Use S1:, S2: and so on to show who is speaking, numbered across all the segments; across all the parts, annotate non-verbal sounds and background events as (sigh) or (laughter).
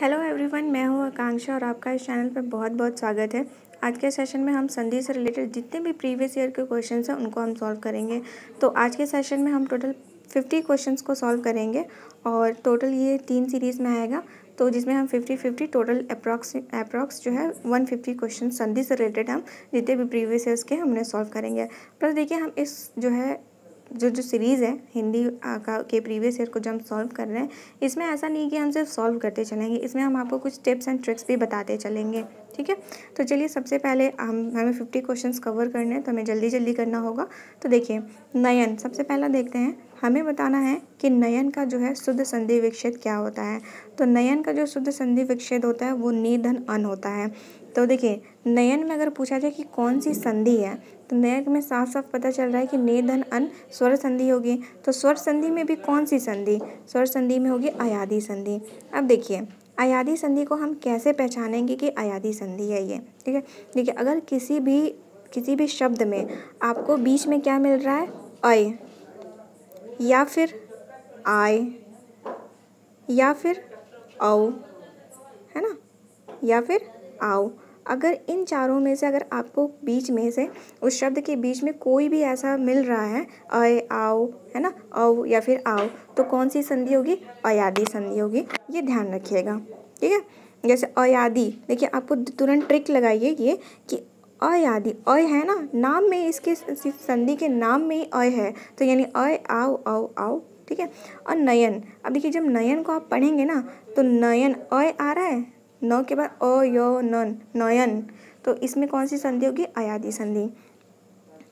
S1: Hello everyone मैं हूं आकांक्षा और आपका इस चैनल पर बहुत बहुत स्वागत है आज के सेशन में हम संधि से रिलेटेड जितने भी प्रीवियस ईयर के क्वेश्चन हैं उनको हम सॉल्व करेंगे तो आज के सेशन में हम टोटल फिफ्टी क्वेश्चन को सॉल्व करेंगे और टोटल ये तीन सीरीज़ में आएगा तो जिसमें हम fifty fifty total approx approx जो है वन फिफ्टी क्वेश्चन संधि से रिलेटेड हम जितने भी प्रीवियस ईयर्स के हमने सॉल्व करेंगे प्लस देखिए हम इस जो है जो जो सीरीज़ है हिंदी का के प्रीवियस ईयर को जो हम सॉल्व कर रहे हैं इसमें ऐसा नहीं कि हम सिर्फ सॉल्व करते चलेंगे इसमें हम आपको कुछ टिप्स एंड ट्रिक्स भी बताते चलेंगे ठीक है तो चलिए सबसे पहले हम हमें फिफ्टी क्वेश्चन कवर करने हैं तो हमें जल्दी जल्दी करना होगा तो देखिए नयन सबसे पहला देखते हैं हमें बताना है कि नयन का जो है शुद्ध संधि विक्षेद क्या होता है तो नयन का जो शुद्ध संधि विक्षेद होता है वो निधन अन होता है तो देखिए नयन में अगर पूछा जाए कि कौन सी संधि है तो नैक में साफ साफ पता चल रहा है कि ने धन अन स्वर संधि होगी तो स्वर संधि में भी कौन सी संधि स्वर संधि में होगी अयाधि संधि अब देखिए अयाधि संधि को हम कैसे पहचानेंगे कि अयाधि संधि है ये ठीक है देखिए अगर किसी भी किसी भी शब्द में आपको बीच में क्या मिल रहा है अय या फिर आय या फिर औ है ना या फिर आओ अगर इन चारों में से अगर आपको बीच में से उस शब्द के बीच में कोई भी ऐसा मिल रहा है अय आओ है ना औ या फिर आओ तो कौन सी संधि होगी अयादि संधि होगी ये ध्यान रखिएगा ठीक है जैसे अयादि देखिए आपको तुरंत ट्रिक लगाइए ये कि अयादि अय है ना नाम में इसके संधि के नाम में ही अय है तो यानी अय आओ आओ आओ ठीक है और नयन अब देखिए जब नयन को आप पढ़ेंगे ना तो नयन अय आ रहा है न के बाद अ य नन नयन तो इसमें कौन सी संधि होगी अयादि संधि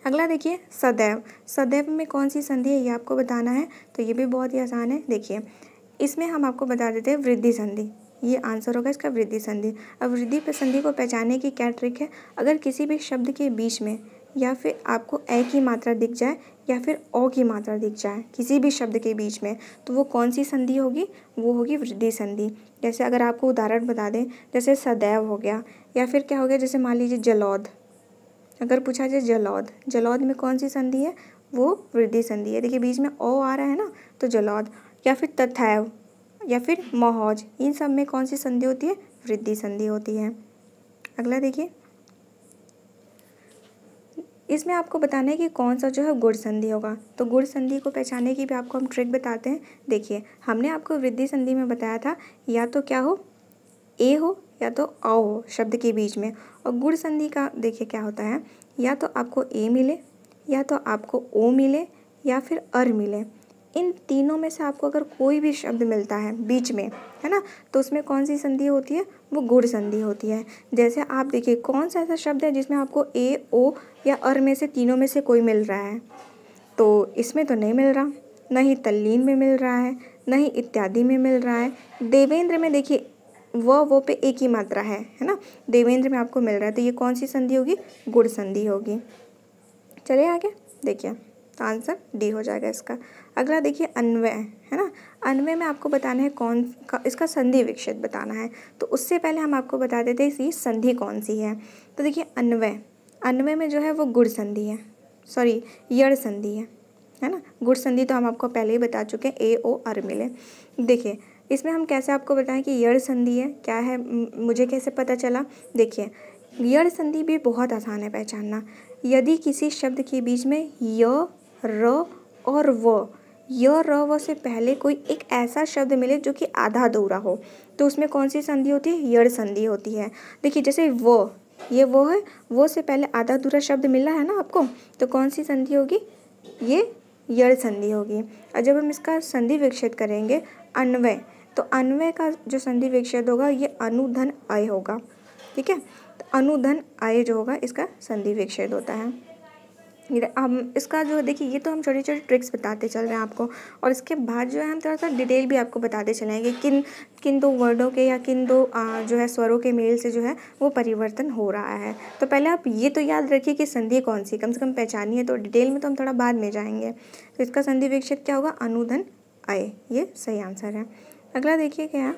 S1: अगला देखिए सदैव सदैव में कौन सी संधि है ये आपको बताना है तो ये भी बहुत ही आसान है देखिए इसमें हम आपको बता देते हैं वृद्धि संधि ये आंसर होगा इसका वृद्धि संधि अब वृद्धि संधि को पहचानने की क्या ट्रिक है अगर किसी भी शब्द के बीच में या फिर आपको ए की मात्रा दिख जाए या फिर ओ की मात्रा दिख जाए किसी भी शब्द के बीच में तो वो कौन सी संधि होगी वो होगी वृद्धि संधि जैसे अगर आपको उदाहरण बता दें जैसे सदैव हो गया या फिर क्या हो गया जैसे मान लीजिए जलौद अगर पूछा जाए जलौद जलौद में कौन सी संधि है वो वृद्धि संधि है देखिए बीच में ओ आ रहा है ना तो जलौद या फिर तथैव या फिर महौज इन सब में कौन सी संधि होती है वृद्धि संधि होती है अगला देखिए इसमें आपको बताना है कि कौन सा जो है गुड़ संधि होगा तो गुड़ संधि को पहचानने की भी आपको हम ट्रिक बताते हैं देखिए हमने आपको वृद्धि संधि में बताया था या तो क्या हो ए हो या तो अ हो शब्द के बीच में और गुड़ संधि का देखिए क्या होता है या तो आपको ए मिले या तो आपको ओ मिले या फिर अर मिले इन तीनों में से आपको अगर कोई भी शब्द मिलता है बीच में है ना तो उसमें कौन सी संधि होती है वो गुड़ संधि होती है जैसे आप देखिए कौन सा ऐसा शब्द है जिसमें आपको ए ओ या अर में से तीनों में से कोई मिल रहा है तो इसमें तो नहीं मिल रहा न ही तल्लीन में मिल रहा है न ही इत्यादि में मिल रहा है देवेंद्र में देखिए व वो पे एक ही मात्रा है है ना देवेंद्र में आपको मिल रहा है तो ये कौन सी संधि होगी गुड़ संधि होगी चले आगे देखिए आंसर डी हो जाएगा इसका अगला देखिए अन्वय है ना अन्वय में आपको बताना है कौन का इसका संधि विक्षेप बताना है तो उससे पहले हम आपको बता देते हैं कि संधि कौन सी है तो देखिए अन्वय अन्वय में जो है वो गुड़ संधि है सॉरी यड़ संधि है है ना गुड़ संधि तो हम आपको पहले ही बता चुके हैं ए ओ अर मिले देखिए इसमें हम कैसे आपको बताएं कि यड़ संधि है क्या है मुझे कैसे पता चला देखिए यड़ संधि भी बहुत आसान है पहचानना यदि किसी शब्द के बीच में य र और व य र व से पहले कोई एक ऐसा शब्द मिले जो कि आधा अधूरा हो तो उसमें कौन सी संधि होती है यड़ संधि होती है देखिए जैसे व ये वो है वो से पहले आधा अधूरा शब्द मिला है ना आपको तो कौन सी संधि होगी ये यड़ संधि होगी और जब हम इसका संधि विक्षेद करेंगे अन्वय तो अन्वय का जो संधि विक्षेद होगा ये अनुधन अय होगा ठीक है तो अनुधन अय जो होगा इसका संधि विक्षेद होता है हम इसका जो देखिए ये तो हम छोटे छोटे ट्रिक्स बताते चल रहे हैं आपको और इसके बाद जो है हम थोड़ा सा डिटेल भी आपको बताते चलेंगे किन किन दो वर्डों के या किन दो आ, जो है स्वरों के मेल से जो है वो परिवर्तन हो रहा है तो पहले आप ये तो याद रखिए कि संधि कौन सी कम से कम पहचानी है तो डिटेल में तो हम थोड़ा बाद में जाएंगे तो इसका संधि विक्षेप क्या होगा अनुधन अय ये सही आंसर है अगला देखिए क्या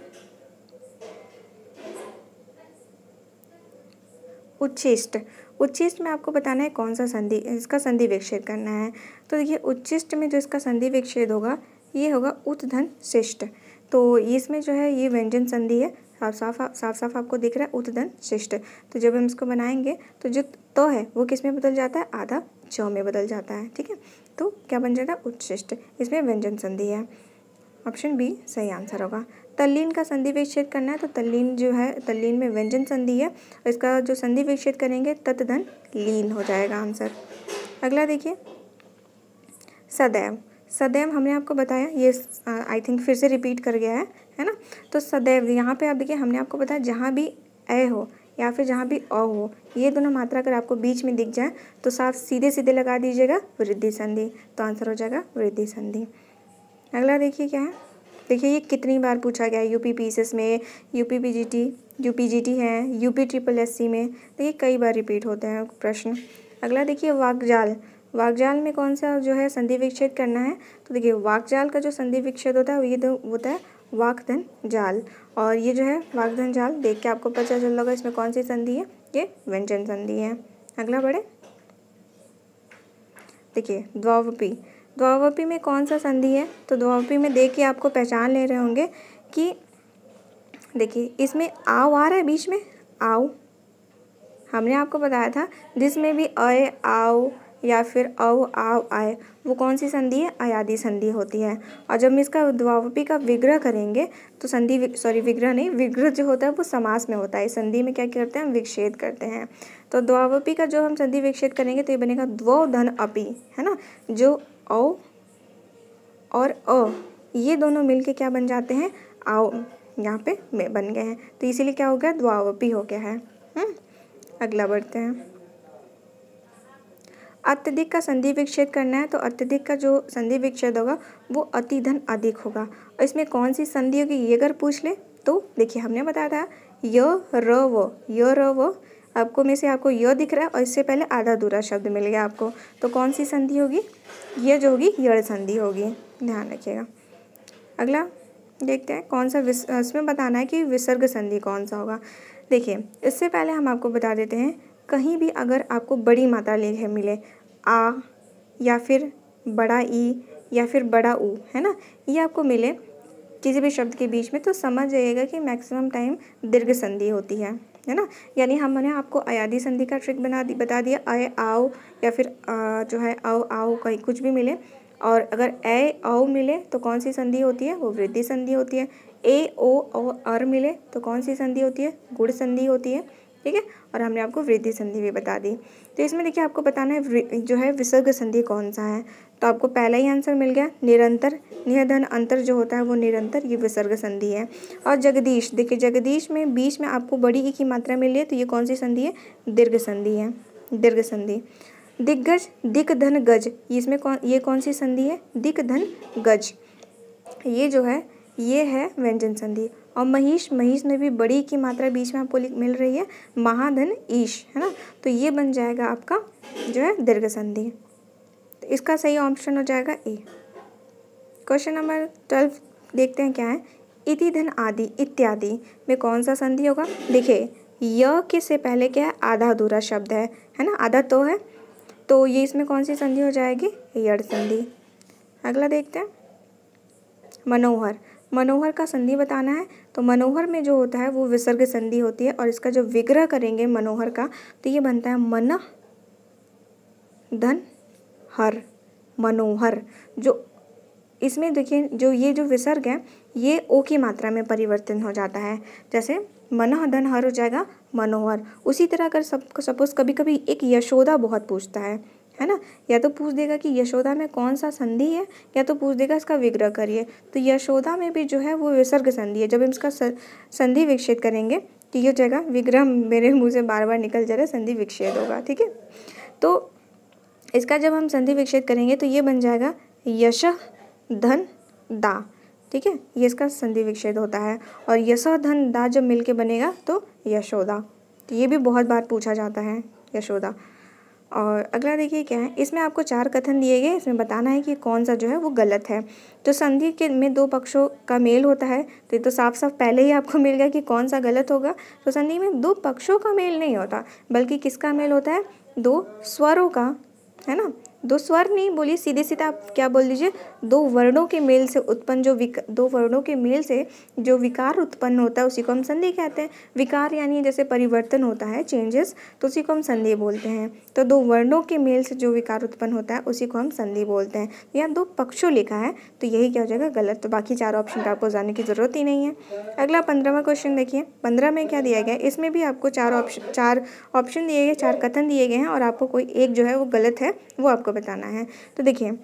S1: उच्छिष्ट उच्चिष्ट में आपको बताना है कौन सा संधि इसका संधि विक्षेद करना है तो देखिए उच्चिष्ट में जो इसका संधि विक्षेद होगा ये होगा उत्धन शिष्ट तो इसमें जो है ये व्यंजन संधि है साफ साफ साफ साफ आपको दिख रहा है उत्धन शिष्ट तो जब हम इसको बनाएंगे तो जो तो है वो किस में बदल जाता है आधा च में बदल जाता है ठीक है तो क्या बन जाएगा उच्चिष्ट इसमें व्यंजन संधि है ऑप्शन बी सही आंसर होगा तल्लीन का संधि विच्छेद करना है तो तल्लीन जो है तल्लीन में व्यंजन संधि है इसका जो संधि विच्छेद करेंगे तत्धन लीन हो जाएगा आंसर अगला देखिए सदैव सदैव हमने आपको बताया ये आई थिंक फिर से रिपीट कर गया है है ना तो सदैव यहाँ पे आप देखिए हमने आपको बताया जहाँ भी ए हो या फिर जहाँ भी अ हो ये दोनों मात्रा अगर आपको बीच में दिख जाए तो साफ सीधे सीधे लगा दीजिएगा वृद्धि संधि तो आंसर हो जाएगा वृद्धि संधि अगला देखिए क्या है देखिए ये कितनी बार पूछा गया है यूपी पी में यूपी जी टी है यूपी ट्रिपल सी में देखिए कई बार रिपीट होते हैं प्रश्न अगला देखिए वाकजाल वाकजाल में कौन सा जो है संधि विक्षेद करना है तो देखिए वाकजाल का जो संधि विक्षेद होता है ये दो होता है वाकधन जाल और ये जो है वाकधन जाल देख के आपको पता चल होगा इसमें कौन सी संधि है ये व्यंजन संधि है अगला बढ़े देखिए द्वावपी द्वावपी में कौन सा संधि है तो द्वावपी में देख के आपको पहचान ले रहे होंगे कि देखिए इसमें आओ आ रहा है बीच में आओ हमने आपको बताया था जिसमें भी अय आओ या फिर अव आव आय वो कौन सी संधि है अयादी संधि होती है और जब हम इसका द्वावपी का विग्रह करेंगे तो संधि सॉरी विग्रह नहीं विग्रह जो होता है वो समास में होता है संधि में क्या करते हैं हम विक्षेद करते हैं तो द्वावपी का जो हम संधि विक्षेद करेंगे तो ये बनेगा द्वो धन अपी है ना जो ओ और अ ये दोनों मिलके क्या बन जाते हैं आओ यहाँ पे बन गए हैं तो इसीलिए क्या हो गया द्वावपी हो गया है हम्म, अगला बढ़ते हैं अत्यधिक का संधि विक्षेद करना है तो अत्यधिक का जो संधि विक्षेद होगा वो अतिधन अधिक होगा और इसमें कौन सी संधि होगी ये अगर पूछ ले तो देखिए हमने बताया था य र व य र व आपको में से आपको यह दिख रहा है और इससे पहले आधा दूरा शब्द मिल गया आपको तो कौन सी संधि होगी यह जो होगी यड़ संधि होगी ध्यान रखिएगा अगला देखते हैं कौन सा इसमें बताना है कि विसर्ग संधि कौन सा होगा देखिए इससे पहले हम आपको बता देते हैं कहीं भी अगर आपको बड़ी मात्रा लेख मिले आ या फिर बड़ा ई या फिर बड़ा ऊ है ना ये आपको मिले किसी भी शब्द के बीच में तो समझ जाइएगा कि मैक्सिमम टाइम दीर्घ संधि होती है है ना यानी हमने आपको अयादी संधि का ट्रिक बना दी बता दिया अय आओ या फिर आ, जो है आओ आओ कहीं कुछ भी मिले और अगर ए औ मिले तो कौन सी संधि होती है वो वृद्धि संधि होती है ए ओ और अर मिले तो कौन सी संधि होती है गुड़ संधि होती है ठीक है और हमने आपको वृद्धि संधि भी बता दी तो इसमें देखिए आपको बताना है जो है विसर्ग संधि कौन सा है तो आपको पहला ही आंसर मिल गया निरंतर निधन अंतर जो होता है वो निरंतर ये विसर्ग संधि है और जगदीश देखिए जगदीश में बीच में आपको बड़ी ई की मात्रा मिली है तो ये कौन सी संधि है दीर्घ संधि है दीर्घ संधि दिग्गज दिक धन गज इसमें कौन ये कौन सी संधि है दिक धन गज ये जो है ये है व्यंजन संधि और महिष महिष में भी बड़ी की मात्रा बीच में आपको मिल रही है महाधन ईश है ना तो ये बन जाएगा आपका जो है दीर्घ संधि तो इसका सही ऑप्शन हो जाएगा ए क्वेश्चन नंबर ट्वेल्व देखते हैं क्या है इति धन आदि इत्यादि में कौन सा संधि होगा देखिए य के से पहले क्या है आधा अधूरा शब्द है है ना आधा तो है तो ये इसमें कौन सी संधि हो जाएगी यड़ संधि अगला देखते हैं मनोहर मनोहर का संधि बताना है तो मनोहर में जो होता है वो विसर्ग संधि होती है और इसका जो विग्रह करेंगे मनोहर का तो ये बनता है मन धन हर मनोहर जो इसमें देखिए जो ये जो विसर्ग है ये ओ की मात्रा में परिवर्तन हो जाता है जैसे मनोहधन धन हर हो जाएगा मनोहर उसी तरह अगर सब सपोज कभी कभी एक यशोदा बहुत पूछता है है ना या तो पूछ देगा कि यशोदा में कौन सा संधि है या तो पूछ देगा इसका विग्रह करिए तो यशोदा में भी जो है वो विसर्ग संधि है जब हम इसका संधि विक्षेद करेंगे तो ये हो जाएगा विग्रह मेरे मुँह से बार बार निकल जा रहा है संधि विक्षेद होगा ठीक है तो इसका जब हम संधि विक्षेद करेंगे तो ये बन जाएगा यश धन दा ठीक है ये इसका संधि विक्षेद होता है और यशो धन दा जब मिलके बनेगा तो यशोदा तो ये भी बहुत बार पूछा जाता है यशोदा और अगला देखिए क्या है इसमें आपको चार कथन दिए गए इसमें बताना है कि कौन सा जो है वो गलत है तो संधि के में दो पक्षों का मेल होता है तो ये तो साफ साफ पहले ही आपको मिल गया कि कौन सा गलत होगा तो संधि में दो पक्षों का मेल नहीं होता बल्कि किसका मेल होता है दो स्वरों का है ना दो स्वर नहीं बोलिए सीधे सीधे आप क्या बोल दीजिए दो वर्णों के मेल से उत्पन्न जो विक दो वर्णों के मेल से जो विकार उत्पन्न होता है उसी को हम संधि कहते हैं विकार यानी जैसे परिवर्तन होता है चेंजेस तो उसी को हम संधि बोलते हैं तो दो वर्णों के मेल से जो विकार उत्पन्न होता है उसी को हम संधि बोलते हैं यहाँ दो पक्षों लिखा है तो यही क्या हो जाएगा गलत तो बाकी चार ऑप्शन का आपको जाने की ज़रूरत ही नहीं है अगला पंद्रहवा क्वेश्चन देखिए पंद्रह में क्या दिया गया इसमें भी आपको चार ऑप्शन चार ऑप्शन दिए गए चार कथन दिए गए हैं और आपको कोई एक जो है वो गलत है वो आपको बताना है तो देखिए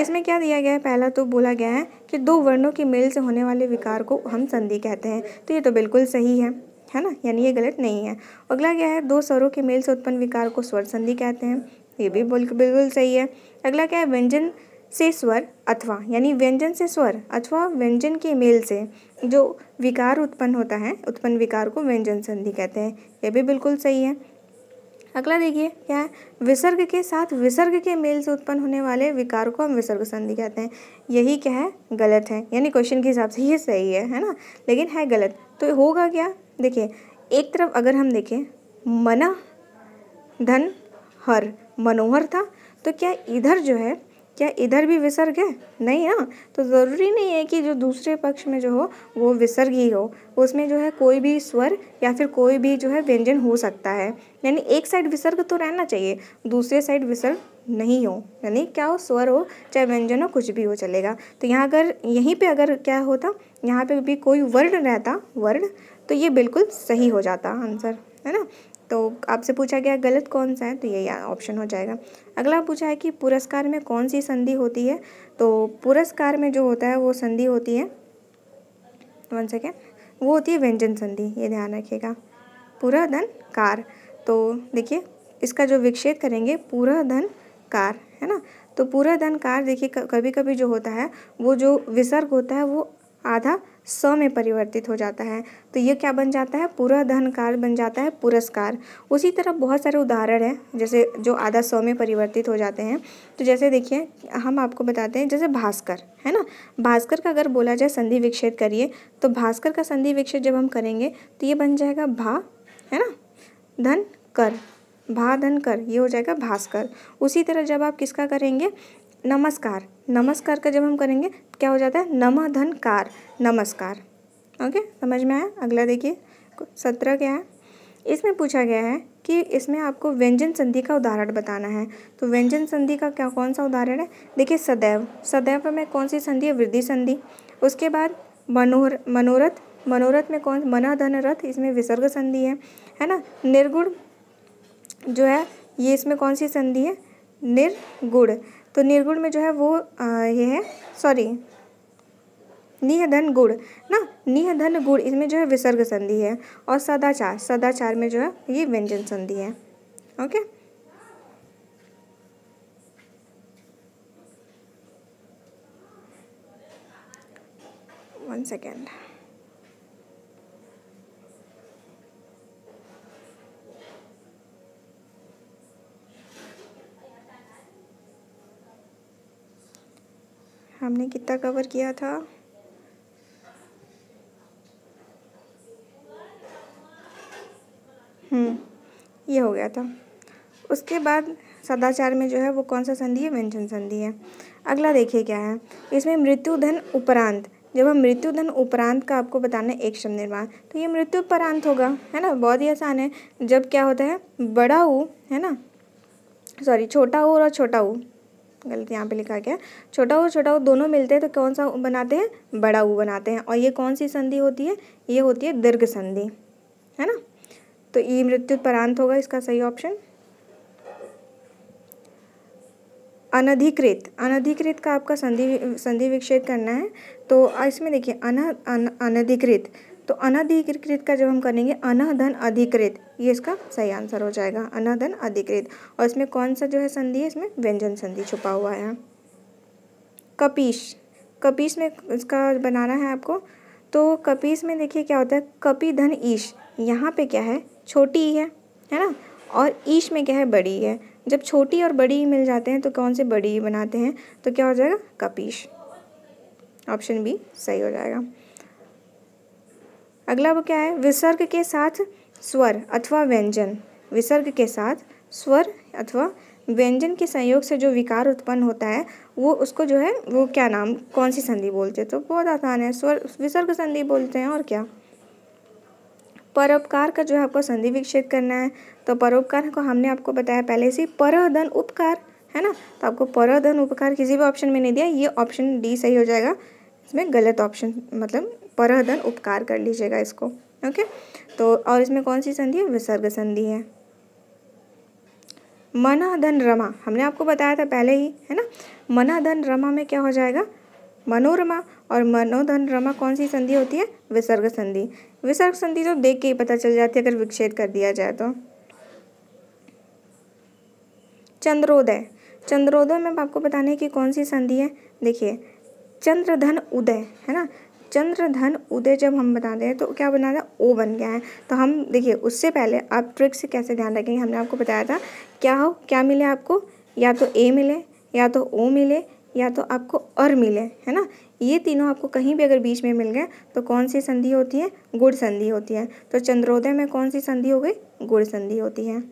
S1: इसमें क्या दिया गया है पहला तो बोला गया है कि दो वर्णों के मेल से होने वाले विकार को हम संधि कहते हैं तो ये तो बिल्कुल सही है है ना यानी ये गलत नहीं है अगला क्या है दो स्वरों के मेल से उत्पन्न विकार को स्वर संधि कहते हैं ये भी बिल्कुल सही है अगला क्या है व्यंजन से स्वर अथवा यानी व्यंजन से स्वर अथवा व्यंजन के मेल से जो विकार उत्पन्न होता है उत्पन्न विकार को व्यंजन संधि कहते हैं ये भी बिल्कुल सही है अगला देखिए क्या है विसर्ग के साथ विसर्ग के मेल से उत्पन्न होने वाले विकार को हम विसर्ग संधि कहते हैं यही क्या है गलत है यानी क्वेश्चन के हिसाब से ये सही है है ना लेकिन है गलत तो होगा क्या देखिए एक तरफ अगर हम देखें मना धन हर मनोहर था तो क्या इधर जो है क्या इधर भी विसर्ग है नहीं ना तो ज़रूरी नहीं है कि जो दूसरे पक्ष में जो हो वो विसर्ग ही हो उसमें जो है कोई भी स्वर या फिर कोई भी जो है व्यंजन हो सकता है यानी एक साइड विसर्ग तो रहना चाहिए दूसरे साइड विसर्ग नहीं हो यानी क्या हो स्वर हो चाहे व्यंजन हो कुछ भी हो चलेगा तो यहाँ अगर यहीं पर अगर क्या होता यहाँ पे भी कोई वर्ण रहता वर्ण तो ये बिल्कुल सही हो जाता आंसर है ना तो आपसे पूछा गया गलत कौन सा है तो यही ऑप्शन हो जाएगा अगला पूछा है कि पुरस्कार में कौन सी संधि होती है तो पुरस्कार में जो होता है वो संधि होती है वन सेकेंड वो होती है व्यंजन संधि ये ध्यान रखिएगा पूरा धन कार तो देखिए इसका जो विक्षेद करेंगे पूरा धन कार है ना तो पूरा धन कार देखिए कभी कभी जो होता है वो जो विसर्ग होता है वो आधा स में परिवर्तित हो जाता है तो ये क्या बन जाता है पूरा धन काल बन जाता है पुरस्कार उसी तरह बहुत सारे उदाहरण हैं जैसे जो आधा स में परिवर्तित हो जाते हैं तो जैसे देखिए हम आपको बताते हैं जैसे भास्कर है ना भास्कर का अगर बोला जाए संधि विक्षेद करिए तो भास्कर का संधि विक्षेद जब हम करेंगे तो ये बन जाएगा भा है ना धन कर भा धन कर ये हो जाएगा भास्कर उसी तरह जब आप किसका करेंगे नमस्कार नमस्कार का जब हम करेंगे तो क्या हो जाता है नम धन कार नमस्कार ओके समझ में आया अगला देखिए सत्रह क्या है इसमें पूछा गया है कि इसमें आपको व्यंजन संधि का उदाहरण बताना है तो व्यंजन संधि का क्या कौन सा उदाहरण है देखिए सदैव सदैव में कौन सी संधि है वृद्धि संधि उसके बाद मनोहर मनोरथ मनोरथ में कौन मना धन रथ इसमें विसर्ग संधि है है ना निर्गुण जो है ये इसमें कौन सी संधि है निर्गुण तो निर्गुण में जो है वो आ, ये है सॉरी निहधन गुड़ ना धन गुड़ इसमें जो है विसर्ग संधि है और सदाचार सदाचार में जो है ये व्यंजन संधि है ओके वन सेकेंड हमने कितना कवर किया था हम्म ये हो गया था उसके बाद सदाचार में जो है वो कौन सा संधि है व्यंजन संधि है अगला देखिए क्या है इसमें मृत्युधन उपरांत जब हम मृत्युधन उपरांत का आपको बताना है एक शब्द निर्माण तो ये मृत्यु उपरांत होगा है ना बहुत ही आसान है जब क्या होता है बड़ा ऊ है ना सॉरी छोटा ऊ और छोटा ऊ गलत यहाँ पे लिखा गया छोटा और छोटा ऊ दोनों मिलते हैं तो कौन सा बनाते हैं बड़ा ऊ बनाते हैं और ये कौन सी संधि होती है ये होती है दीर्घ संधि है ना तो ई मृत्यु परांत होगा इसका सही ऑप्शन अनधिकृत अनधिकृत का आपका संधि संधि विक्षेद करना है तो इसमें देखिए अन अनधिकृत तो अनधिकृत का जब हम करेंगे अनधन अधिकृत ये इसका सही आंसर हो जाएगा अनधन अधिकृत और इसमें कौन सा जो है संधि है इसमें व्यंजन संधि छुपा हुआ है कपीश कपीश में इसका बनाना है आपको तो कपीश में देखिए क्या होता है कपी धन ईश यहाँ पे क्या है छोटी ही है है ना और ईश में क्या है बड़ी है जब छोटी और बड़ी मिल जाते हैं तो कौन से बड़ी बनाते हैं तो क्या हो जाएगा कपीश ऑप्शन बी सही हो जाएगा अगला वो क्या है विसर्ग के साथ स्वर अथवा व्यंजन विसर्ग के साथ स्वर अथवा व्यंजन के संयोग से जो विकार उत्पन्न होता है वो उसको जो है वो क्या नाम कौन सी संधि बोलते हैं तो बहुत आसान है स्वर विसर्ग संधि बोलते हैं और क्या परोपकार का जो है आपको संधि विकसित करना है तो परोपकार को हमने आपको बताया पहले से परधन उपकार है ना तो आपको परधन उपकार किसी भी ऑप्शन में नहीं दिया ये ऑप्शन डी सही हो जाएगा इसमें गलत ऑप्शन मतलब पर दन उपकार कर लीजिएगा इसको ओके तो और इसमें कौन सी संधि है विसर्ग संधि है मना धन रमा हमने आपको बताया था पहले ही है ना मना धन रमा में क्या हो जाएगा मनोरमा और मनोधन रमा कौन सी संधि होती है विसर्ग संधि विसर्ग संधि तो देख के ही पता चल जाती है अगर विक्षेद कर दिया जाए तो चंद्रोदय चंद्रोदय में आपको बताने की कौन सी संधि है देखिए चंद्रधन उदय है ना चंद्रधन उदय जब हम बनाते हैं तो क्या बना है ओ बन गया है तो हम देखिए उससे पहले आप ट्रिक से कैसे ध्यान रखेंगे हमने आपको बताया था क्या हो क्या मिले आपको या तो ए मिले या तो ओ मिले या तो आपको और मिले है ना ये तीनों आपको कहीं भी अगर बीच में मिल गए तो कौन सी संधि होती है गुड़ संधि होती है तो चंद्रोदय में कौन सी संधि हो गई गुड़ संधि होती है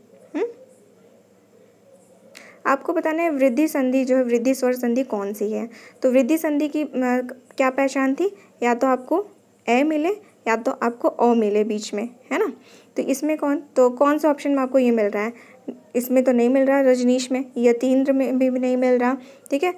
S1: आपको बताना है वृद्धि संधि जो है वृद्धि स्वर संधि कौन सी है तो वृद्धि संधि की क्या पहचान थी या तो आपको ए मिले या तो आपको ओ मिले बीच में है ना तो इसमें कौन तो कौन सा ऑप्शन में आपको ये मिल रहा है इसमें तो नहीं मिल रहा रजनीश में यतीन्द्र में भी नहीं मिल रहा ठीक है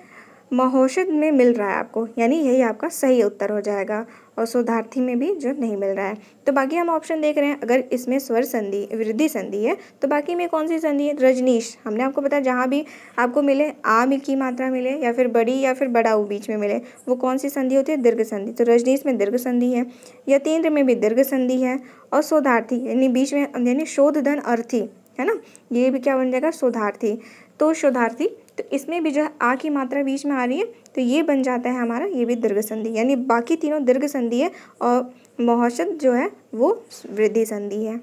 S1: महोषद में मिल रहा है आपको यानी यही आपका सही उत्तर हो जाएगा और शोधार्थी में भी जो नहीं मिल रहा है तो बाकी हम ऑप्शन देख रहे हैं अगर इसमें स्वर संधि वृद्धि संधि है तो बाकी में कौन सी संधि है रजनीश हमने आपको बताया जहाँ भी आपको मिले आम की मात्रा मिले या फिर बड़ी या फिर बड़ा ऊ बीच में मिले वो कौन सी संधि होती है दीर्घ संधि तो रजनीश में दीर्घ संधि है यतीन्द्र में भी दीर्घ संधि है और शोधार्थी यानी बीच में यानी शोधधन अर्थी है ना ये भी क्या बन जाएगा शोधार्थी तो शोधार्थी तो इसमें भी जो है आ की मात्रा बीच में आ रही है तो ये बन जाता है हमारा ये भी दीर्घ संधि यानी बाकी तीनों दीर्घ संधि है और महोषद जो है वो वृद्धि संधि है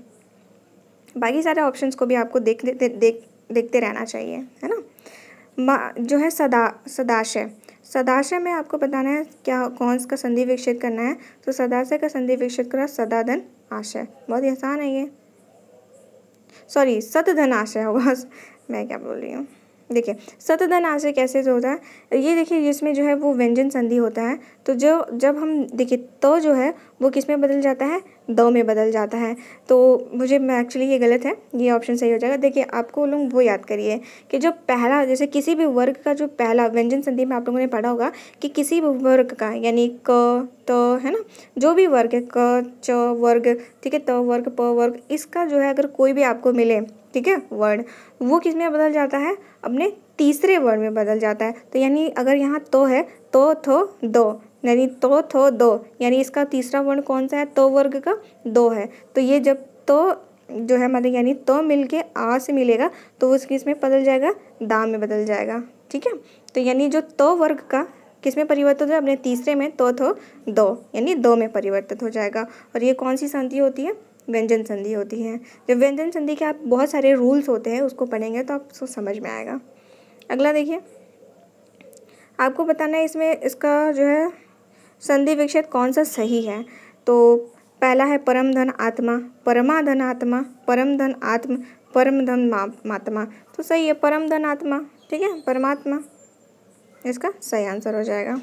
S1: बाकी सारे ऑप्शंस को भी आपको देख देते देख देखते रहना चाहिए है ना जो है सदा सदाशय सदाशय में आपको बताना है क्या कौन सा संधि विकसित करना है तो सदाशय का संधि विकसित करना सदाधन आशय बहुत ही आसान है ये सॉरी सतधन आशय होगा (laughs) मैं क्या बोल रही हूँ देखिए सतधन आशय कैसे जो होता है ये देखिए इसमें जो है वो व्यंजन संधि होता है तो जो जब हम देखिए तो जो है वो किस में बदल जाता है द में बदल जाता है तो मुझे एक्चुअली ये गलत है ये ऑप्शन सही हो जाएगा देखिए आपको लोग वो याद करिए कि जो पहला जैसे किसी भी वर्ग का जो पहला व्यंजन संधि में आप लोगों ने पढ़ा होगा कि किसी भी वर्ग का यानी क त है ना जो भी वर्ग है क च वर्ग ठीक है त वर्ग प वर्ग इसका जो है अगर कोई भी आपको मिले ठीक है वर्ड वो किस में बदल जाता है अपने तीसरे वर्ड में बदल जाता है तो यानी अगर यहाँ तो है तो थो दो यानी तो थो दो यानी इसका तीसरा वर्ण कौन सा है तो वर्ग का दो है तो ये जब तो जो है मतलब यानी तो मिल के आ से मिलेगा तो उस किस में बदल जाएगा दा में बदल जाएगा ठीक है तो यानी जो तो वर्ग का किस में परिवर्तित हो अपने तीसरे में तो थो दो यानी दो में परिवर्तित हो जाएगा और ये कौन सी संधि होती है व्यंजन संधि होती है जब व्यंजन संधि के आप बहुत सारे रूल्स होते हैं उसको पढ़ेंगे तो आपको समझ में आएगा अगला देखिए आपको बताना है इसमें इसका जो है संधि विक्षेद कौन सा सही है तो पहला है परम धन आत्मा परमा धन आत्मा परम धन आत्म परम धन मात्मा तो सही है परम धन आत्मा ठीक है परमात्मा इसका सही आंसर हो जाएगा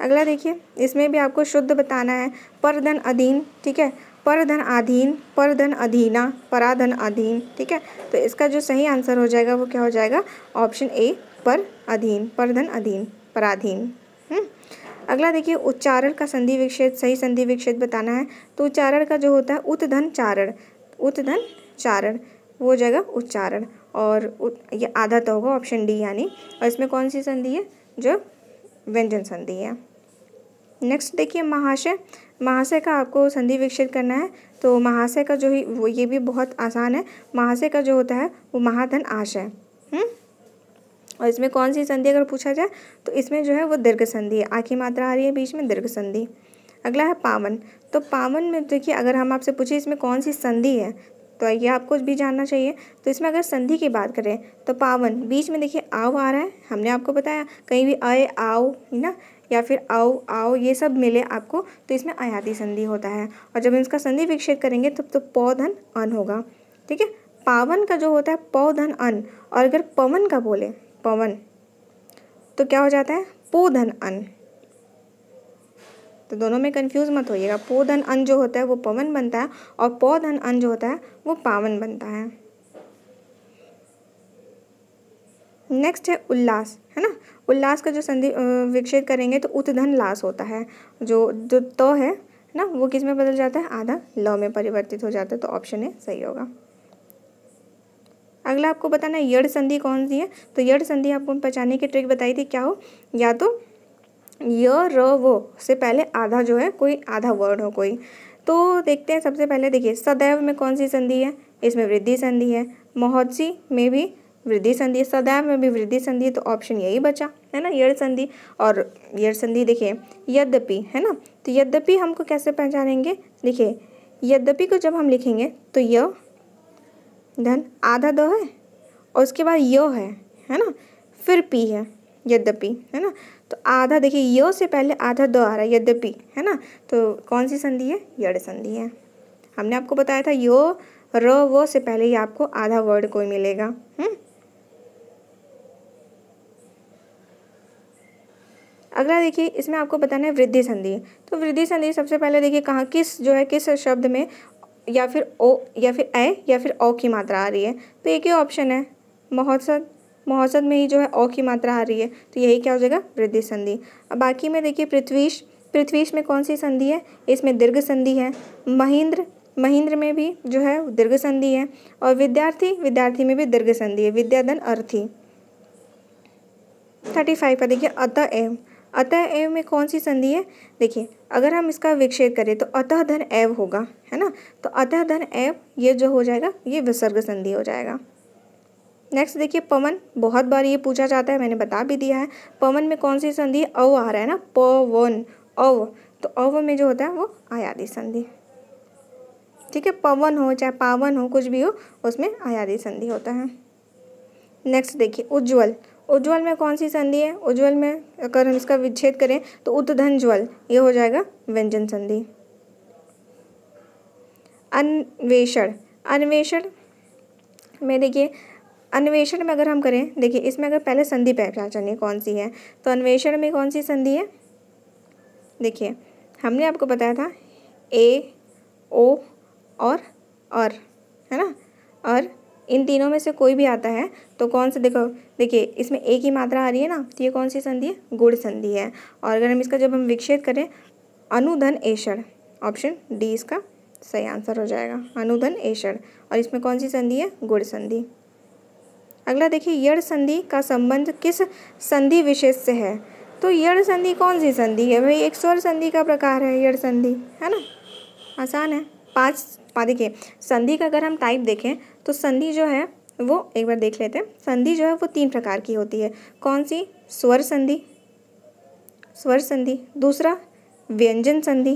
S1: अगला देखिए इसमें भी आपको शुद्ध बताना है पर धन अधीन ठीक है परधन अधीन परधन अधीना पराधन अधीन ठीक है तो इसका जो सही आंसर हो जाएगा वो क्या हो जाएगा ऑप्शन ए पर अधीन परधन अधीन पराधीन हम्म? अगला देखिए उच्चारण का संधि विक्षेद सही संधि विक्षेद बताना है तो उच्चारण का जो होता है उत्धन चारण उत्धन चारण वो हो जाएगा उच्चारण और उत, ये आधा तो होगा ऑप्शन डी यानी और इसमें कौन सी संधि है जो व्यंजन संधि है नेक्स्ट देखिए महाशय महाशय का आपको संधि विकसित करना है तो महाशय का जो ही वो ये भी बहुत आसान है महाशय का जो होता है वो महाधन आशय हम्म? और इसमें कौन सी संधि अगर पूछा जाए तो इसमें जो है वो दीर्घ संधि है आखिरी मात्रा आ रही है बीच में दीर्घ संधि अगला है पावन तो पावन में देखिए अगर हम आपसे पूछे इसमें कौन सी संधि है तो ये आपको भी जानना चाहिए तो इसमें अगर संधि की बात करें तो पावन बीच में देखिए आव आ रहा है हमने आपको बताया कहीं भी अय आओ है ना या फिर आओ आओ ये सब मिले आपको तो इसमें आयाती संधि होता है और जब हम इसका संधि विक्षेप करेंगे तब तो पौधन अन होगा ठीक है पावन का जो होता है पौधन अन और अगर पवन का बोले पवन तो क्या हो जाता है पोधन अन तो दोनों में कंफ्यूज मत होइएगा पोधन अन जो होता है वो पवन बनता है और पौधन अन जो होता है वो पावन बनता है नेक्स्ट है उल्लास है ना उल्लास का जो संधि विकसित करेंगे तो उत्धन लास होता है जो जो तो है ना वो किस में बदल जाता है आधा ल में परिवर्तित हो जाता है तो ऑप्शन ए सही होगा अगला आपको बताना है यड़ संधि कौन सी है तो यड़ संधि आपको पहचाने की ट्रिक बताई थी क्या हो या तो य र वो से पहले आधा जो है कोई आधा वर्ड हो कोई तो देखते हैं सबसे पहले देखिए सदैव में कौन सी संधि है इसमें वृद्धि संधि है महोत्सी में भी वृद्धि संधि सदैव में भी वृद्धि संधि तो ऑप्शन यही बचा है ना यड़ संधि और यड़ संधि देखिए यद्यपि है ना तो यद्यपि हमको कैसे पहचानेंगे देखिए यद्यपि को जब हम लिखेंगे तो य धन आधा दो है और उसके बाद य है है ना फिर पी है यद्यपि है ना तो आधा देखिए यो से पहले आधा दो आ रहा है यद्यपि है ना तो कौन सी संधि है यड़ संधि है हमने आपको बताया था यो र वो से पहले ही आपको आधा वर्ड कोई मिलेगा हुँ? हम्म, अगला देखिए इसमें आपको बताना है वृद्धि संधि तो वृद्धि संधि सबसे पहले देखिए कहाँ किस जो है किस शब्द में या फिर ओ या फिर ए या फिर ओ की मात्रा आ रही है तो एक ही ऑप्शन है महोत्सव महोत्सव में ही जो है ओ की मात्रा आ रही है तो यही क्या हो जाएगा वृद्धि संधि अब बाकी में देखिए पृथ्वीश पृथ्वीश में कौन सी संधि है इसमें दीर्घ संधि है महेंद्र महेंद्र में भी जो है दीर्घ संधि है और विद्यार्थी विद्यार्थी में भी दीर्घ संधि है विद्याधन अर्थी थर्टी फाइव का देखिए अतः एव अतः एव में कौन सी संधि है देखिए अगर हम इसका विक्षेप करें तो अतः धन एव होगा है ना तो अतः धन एव ये जो हो जाएगा ये विसर्ग संधि हो जाएगा नेक्स्ट देखिए पवन बहुत बार ये पूछा जाता है मैंने बता भी दिया है पवन में कौन सी संधि अव आ रहा है ना पवन अव तो अव में जो होता है वो आयादी संधि ठीक है पवन हो चाहे पावन हो कुछ भी हो उसमें आयादी संधि होता है नेक्स्ट देखिए उज्ज्वल उज्ज्वल में कौन सी संधि है उज्ज्वल में अगर हम इसका विच्छेद करें तो उत्धन ज्वल ये हो जाएगा व्यंजन संधि अन्वेषण अन्वेषण में देखिए अन्वेषण में अगर हम करें देखिए इसमें अगर पहले संधि पहचानिए कौन सी है तो अन्वेषण में कौन सी संधि है देखिए हमने आपको बताया था ए ओ और और है ना और इन तीनों में से कोई भी आता है तो कौन सा देखो देखिए इसमें एक ही मात्रा आ रही है ना तो ये कौन सी संधि है गुड़ संधि है और अगर हम इसका जब हम विक्षेद करें अनुधन एशर ऑप्शन डी इसका सही आंसर हो जाएगा अनुधन एशर और इसमें कौन सी संधि है गुड़ संधि अगला देखिए यड़ संधि का संबंध किस संधि विशेष से है तो यड़ संधि कौन सी संधि है भाई एक स्वर संधि का प्रकार है यड़ संधि है ना आसान है पाँच देखिए संधि का अगर हम टाइप देखें तो संधि जो है वो एक बार देख लेते हैं संधि जो है वो तीन प्रकार की होती है कौन सी स्वर संधि स्वर संधि दूसरा व्यंजन संधि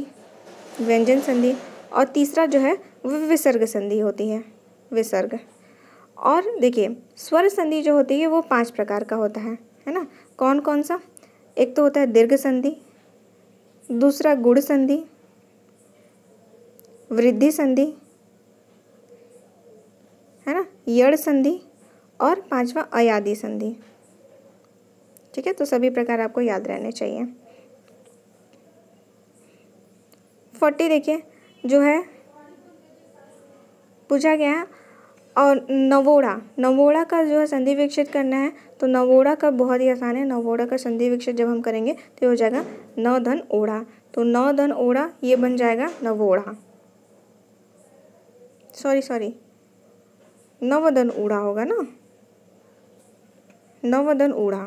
S1: व्यंजन संधि और तीसरा जो है वो विसर्ग संधि होती है विसर्ग और देखिए स्वर संधि जो होती है वो पांच प्रकार का होता है है ना कौन कौन सा एक तो होता है दीर्घ संधि दूसरा गुड़ संधि वृद्धि संधि है ना यड़ संधि और पांचवा अयादि संधि ठीक है तो सभी प्रकार आपको याद रहने चाहिए फोर्टी देखिए जो है पूछा गया है और नवोड़ा नवोड़ा का जो है संधि विकसित करना है तो नवोड़ा का बहुत ही आसान है नवोड़ा का संधि विकसित जब हम करेंगे तो हो जाएगा नौ धन ओढ़ा तो नौ धन ओढ़ा ये बन जाएगा नवोड़ा सॉरी सॉरी नवदन उड़ा होगा ना नवदन उड़ा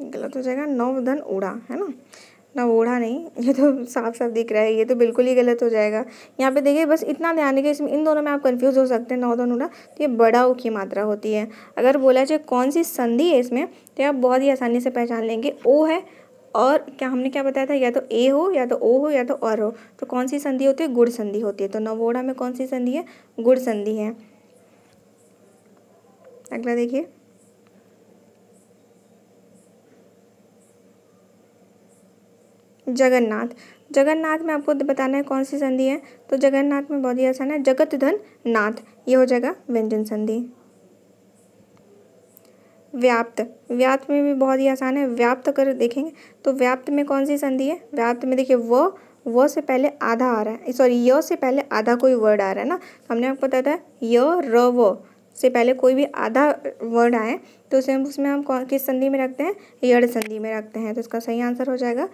S1: गलत हो जाएगा नवदन उड़ा है ना ना ओढ़ा नहीं ये तो साफ साफ दिख रहा है ये तो बिल्कुल ही गलत हो जाएगा यहाँ पे देखिए बस इतना ध्यान रखिए इसमें इन दोनों में आप कंफ्यूज हो सकते हैं नौ दोनों उड़ा तो ये बड़ा ऊ की मात्रा होती है अगर बोला जाए कौन सी संधि है इसमें तो आप बहुत ही आसानी से पहचान लेंगे ओ है और क्या हमने क्या बताया था या तो ए हो या तो ओ हो या तो और हो तो कौन सी संधि होती है गुड़ संधि होती है तो नवोड़ा में कौन सी संधि है गुड़ संधि है अगला देखिए जगन्नाथ जगन्नाथ में आपको बताना है कौन सी संधि है तो जगन्नाथ में बहुत ही आसान है जगत धन नाथ ये हो जाएगा व्यंजन संधि व्याप्त व्याप्त में भी बहुत ही आसान है व्याप्त अगर देखेंगे तो व्याप्त में कौन सी संधि है व्याप्त में देखिए व व से पहले आधा आ रहा है सॉरी य से पहले आधा कोई वर्ड आ रहा है ना हमने आपको बताया था य र व से पहले कोई भी आधा वर्ड आए तो उसे हम उसमें हम कौन किस संधि में रखते हैं यड़ संधि में रखते हैं तो इसका सही आंसर हो जाएगा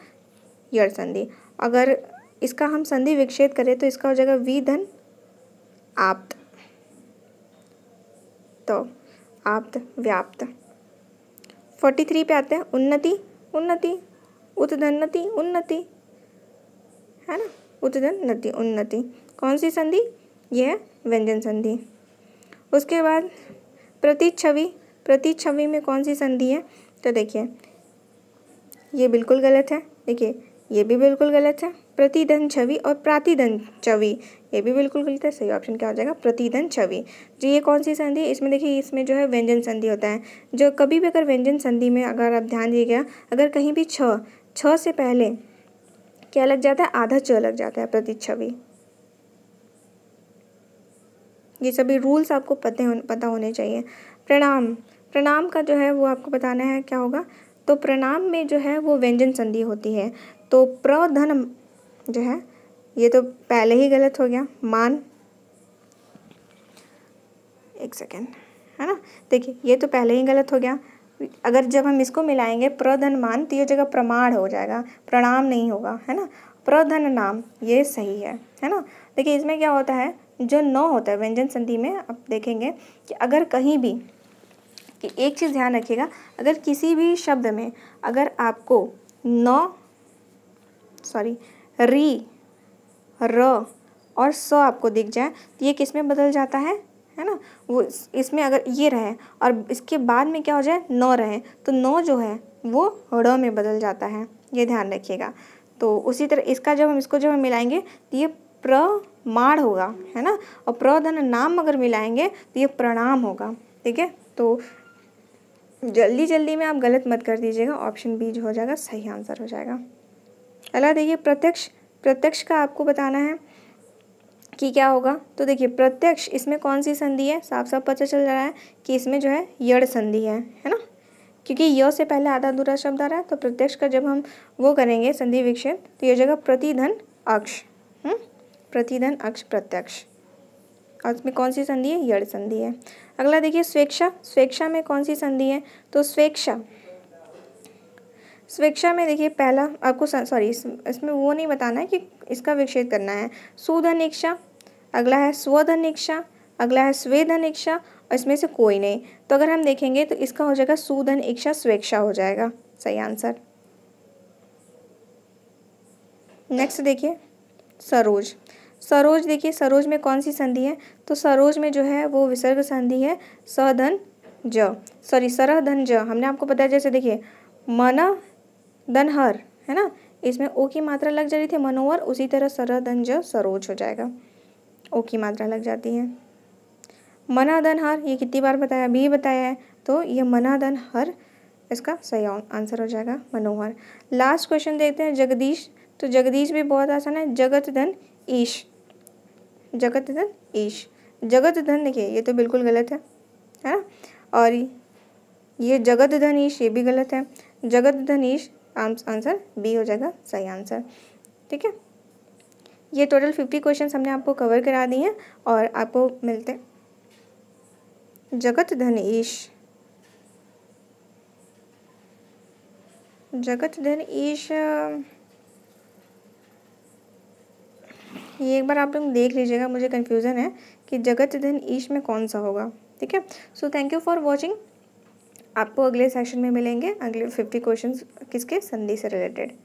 S1: यड़ संधि अगर इसका हम संधि विक्षेद करें तो इसका हो जाएगा धन आप्त तो आप्त व्याप्त फोर्टी थ्री पे आते हैं उन्नति उन्नति उत्तनति उन्नति है ना उत्धन्नति उन्नति कौन सी संधि यह व्यंजन संधि उसके बाद प्रतीक छवि प्रतीक छवि में कौन सी संधि है तो देखिए ये बिल्कुल गलत है देखिए ये भी बिल्कुल गलत है प्रतिधन छवि और प्रातिधन छवि ये भी बिल्कुल गलत है सही ऑप्शन क्या हो जाएगा प्रतिधन छवि जी ये कौन सी संधि इसमें देखिए इसमें जो है व्यंजन संधि होता है जो कभी भी अगर व्यंजन संधि में अगर आप ध्यान दीजिएगा अगर कहीं भी छ छ से पहले क्या लग जाता है आधा छ लग जाता है प्रति छवि ये सभी रूल्स आपको पते हो, पता होने चाहिए प्रणाम प्रणाम का जो है वो आपको बताना है क्या होगा तो प्रणाम में जो है वो व्यंजन संधि होती है तो प्रधन जो है ये तो पहले ही गलत हो गया मान एक सेकेंड है ना देखिए ये तो पहले ही गलत हो गया अगर जब हम इसको मिलाएंगे प्रधन मान तो ये जगह प्रमाण हो जाएगा प्रणाम नहीं होगा है ना प्रधन नाम ये सही है है ना देखिए इसमें क्या होता है जो न होता है व्यंजन संधि में आप देखेंगे कि अगर कहीं भी कि एक चीज़ ध्यान रखिएगा अगर किसी भी शब्द में अगर आपको नौ सॉरी री र और स आपको दिख जाए तो ये किस में बदल जाता है है ना वो इसमें अगर ये रहे और इसके बाद में क्या हो जाए न रहे तो न जो है वो ड़ में बदल जाता है ये ध्यान रखिएगा तो उसी तरह इसका जब हम इसको जब हम मिलाएंगे तो ये प्रमाण होगा है ना और प्रधन नाम अगर मिलाएंगे तो ये प्रणाम होगा ठीक है तो जल्दी जल्दी में आप गलत मत कर दीजिएगा ऑप्शन बी जो हो जाएगा सही आंसर हो जाएगा अला देखिए प्रत्यक्ष प्रत्यक्ष का आपको बताना है कि क्या होगा तो देखिए प्रत्यक्ष इसमें कौन सी संधि है साफ साफ पता चल रहा है कि इसमें जो है यड़ संधि है है ना क्योंकि य से पहले आधा दूरा शब्द आ रहा है तो प्रत्यक्ष का जब हम वो करेंगे संधि विक्षेप तो ये जगह प्रतिधन अक्ष हम्म? प्रतिधन अक्ष प्रत्यक्ष और इसमें कौन सी संधि है यड़ संधि है अगला देखिए स्वेच्छा स्वेच्छा में कौन सी संधि है तो स्वेच्छा स्वेच्छा में देखिए पहला आपको सॉरी इस, इसमें वो नहीं बताना है कि इसका विक्षेद करना है सुधन इच्छा अगला है स्वधन इच्छा अगला है स्वेधन इच्छा और इसमें से कोई नहीं तो अगर हम देखेंगे तो इसका हो जाएगा सुधन इच्छा स्वेच्छा हो जाएगा सही आंसर नेक्स्ट देखिए सरोज सरोज देखिए सरोज में कौन सी संधि है तो सरोज में जो है वो विसर्ग संधि है सधन ज सॉरी सरह धन ज हमने आपको बताया जैसे देखिए मन दन हर है ना इसमें ओ की मात्रा लग जा रही थी मनोहर उसी तरह सरा धन ज सरोज हो जाएगा ओ की मात्रा लग जाती है मना दन हर ये कितनी बार बताया भी बताया है तो ये मना दन हर इसका सही आंसर हो जाएगा मनोहर लास्ट क्वेश्चन देखते हैं जगदीश तो जगदीश भी बहुत आसान है जगत धन ईश जगत धन ईश जगत धन देखिए ये तो बिल्कुल गलत है है ना और ये जगत धन ईश ये भी गलत है जगत धन ईश आंसर बी हो जाएगा सही आंसर ठीक है ये टोटल फिफ्टी क्वेश्चन हमने आपको कवर करा दिए हैं और आपको मिलते हैं जगत धन जगत धन ईश ये एक बार आप लोग देख लीजिएगा मुझे कन्फ्यूज़न है कि जगत धन ईश में कौन सा होगा ठीक है so thank you for watching आपको अगले सेशन में मिलेंगे अगले फिफ्टी क्वेश्चन किसके संधि से रिलेटेड